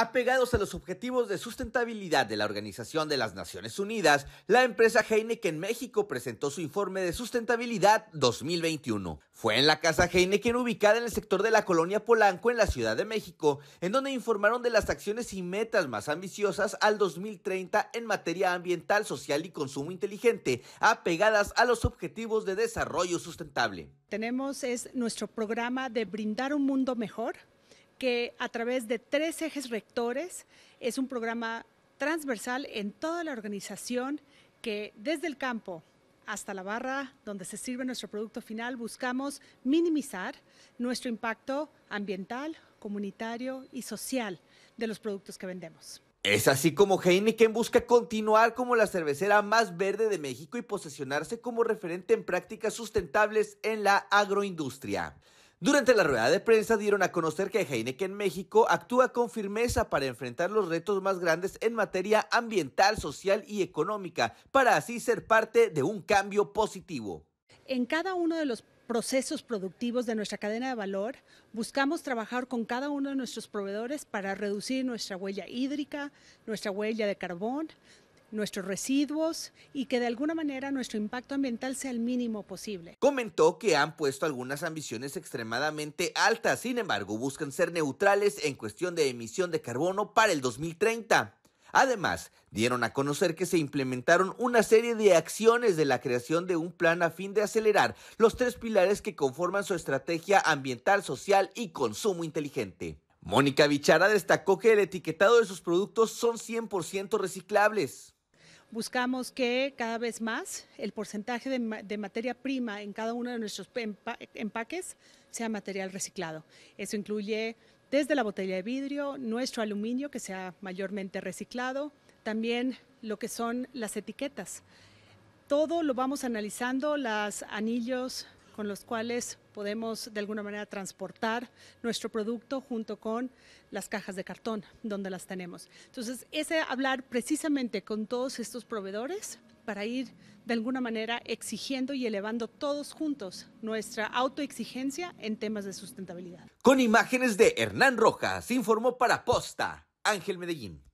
Apegados a los objetivos de sustentabilidad de la Organización de las Naciones Unidas, la empresa Heineken México presentó su informe de sustentabilidad 2021. Fue en la casa Heineken ubicada en el sector de la colonia Polanco en la Ciudad de México, en donde informaron de las acciones y metas más ambiciosas al 2030 en materia ambiental, social y consumo inteligente, apegadas a los objetivos de desarrollo sustentable. Tenemos es nuestro programa de brindar un mundo mejor que a través de tres ejes rectores es un programa transversal en toda la organización que desde el campo hasta la barra donde se sirve nuestro producto final buscamos minimizar nuestro impacto ambiental, comunitario y social de los productos que vendemos. Es así como Heineken busca continuar como la cervecera más verde de México y posicionarse como referente en prácticas sustentables en la agroindustria. Durante la rueda de prensa dieron a conocer que Heineken México actúa con firmeza para enfrentar los retos más grandes en materia ambiental, social y económica, para así ser parte de un cambio positivo. En cada uno de los procesos productivos de nuestra cadena de valor, buscamos trabajar con cada uno de nuestros proveedores para reducir nuestra huella hídrica, nuestra huella de carbón, nuestros residuos y que de alguna manera nuestro impacto ambiental sea el mínimo posible. Comentó que han puesto algunas ambiciones extremadamente altas, sin embargo buscan ser neutrales en cuestión de emisión de carbono para el 2030. Además, dieron a conocer que se implementaron una serie de acciones de la creación de un plan a fin de acelerar los tres pilares que conforman su estrategia ambiental, social y consumo inteligente. Mónica Bichara destacó que el etiquetado de sus productos son 100% reciclables buscamos que cada vez más el porcentaje de, materia prima en cada uno de nuestros empaques sea material reciclado. Eso incluye desde la botella de vidrio, nuestro aluminio que sea mayormente reciclado, también lo que son las etiquetas. Todo lo vamos analizando, los anillos, con los cuales podemos de alguna manera transportar nuestro producto junto con las cajas de cartón donde las tenemos. Entonces, ese hablar precisamente con todos estos proveedores para ir de alguna manera exigiendo y elevando todos juntos nuestra autoexigencia en temas de sustentabilidad. Con imágenes de Hernán Rojas, informó para Posta Ángel Medellín.